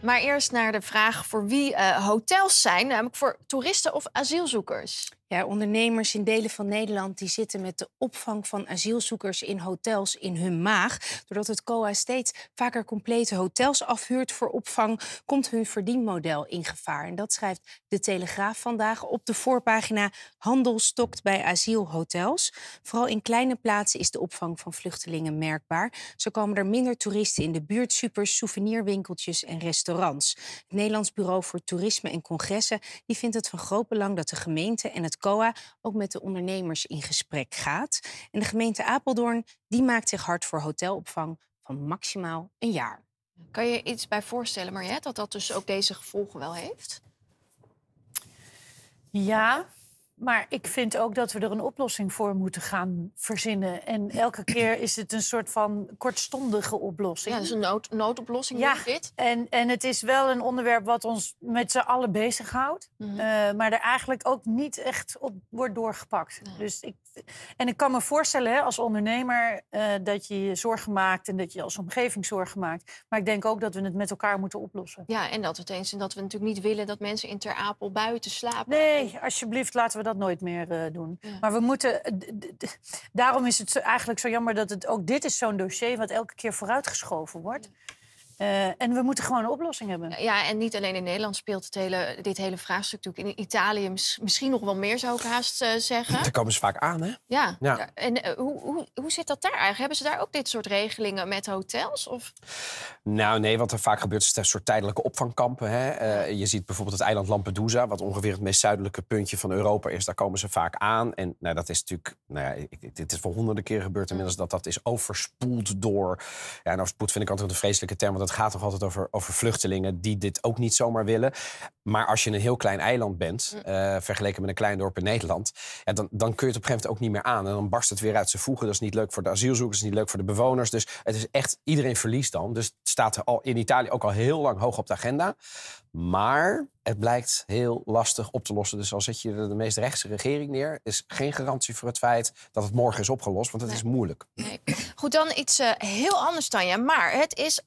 Maar eerst naar de vraag voor wie eh, hotels zijn, namelijk voor toeristen of asielzoekers. Ja, ondernemers in delen van Nederland die zitten met de opvang van asielzoekers in hotels in hun maag. Doordat het COA steeds vaker complete hotels afhuurt voor opvang, komt hun verdienmodel in gevaar. En dat schrijft de Telegraaf vandaag op de voorpagina Handel stokt bij asielhotels. Vooral in kleine plaatsen is de opvang van vluchtelingen merkbaar. Zo komen er minder toeristen in de buurt, supers, souvenirwinkeltjes en restaurants. Het Nederlands Bureau voor Toerisme en Congressen die vindt het van groot belang dat de gemeente en het COA ook met de ondernemers in gesprek gaat. En de gemeente Apeldoorn die maakt zich hard voor hotelopvang van maximaal een jaar. Kan je iets bij voorstellen, Mariette, dat dat dus ook deze gevolgen wel heeft? Ja, maar ik vind ook dat we er een oplossing voor moeten gaan verzinnen. En elke keer is het een soort van kortstondige oplossing. Ja, is een nood, noodoplossing ja, dit. En, en het is wel een onderwerp wat ons met z'n allen bezighoudt. Mm maar er eigenlijk ook niet echt op wordt doorgepakt. Dus ik, en ik kan me voorstellen hè, als ondernemer eh, dat je je zorgen maakt... en dat je als omgeving zorgen maakt. Maar ik denk ook dat we het met elkaar moeten oplossen. Ja, en dat we het eens en dat we natuurlijk niet willen... dat mensen in Ter Apel buiten slapen. Nee, alsjeblieft, laten we dat dat nooit meer eh, doen. Maar we moeten. Eh, daarom is het eigenlijk zo jammer dat het ook dit is zo'n dossier wat elke keer vooruitgeschoven wordt. Eh, en we moeten gewoon een oplossing hebben. Ja, en niet alleen in Nederland speelt het hele, dit hele vraagstuk natuurlijk. In Italië misschien nog wel meer, zou ik haast eh, zeggen. Daar komen ze vaak aan, hè? Ja. ja. En eh, hoe, hoe, hoe zit dat daar eigenlijk? Hebben ze daar ook dit soort regelingen met hotels? Of? Nou, nee, wat er vaak gebeurt is een soort tijdelijke opvangkampen. Hè? je ziet bijvoorbeeld het eiland Lampedusa, wat ongeveer het meest zuidelijke puntje van Europa is. Daar komen ze vaak aan. En nou, dat is natuurlijk, nou ja, dit is voor honderden keer gebeurd inmiddels, dat dat is overspoeld door. Ja, nou, spoed vind ik altijd een vreselijke term, want het gaat toch altijd over, over vluchtelingen die dit ook niet zomaar willen. Maar als je een heel klein eiland bent, mm. eh, vergeleken met een klein dorp in Nederland, dan, dan kun je het op een gegeven moment ook niet meer aan. En dan barst het weer uit zijn voegen. Dat is niet leuk voor de asielzoekers, niet leuk voor de bewoners. Dus het is echt, iedereen verliest dan. Dus het staat er al in Italië ook al heel lang hoog op de agenda. Maar het blijkt heel lastig op te lossen. Dus al zet je de meest rechtse regering neer, is geen garantie voor het feit dat het morgen is opgelost. Want het is moeilijk. Nee. Goed, dan iets eh, heel anders, Tanja. Maar het is ook.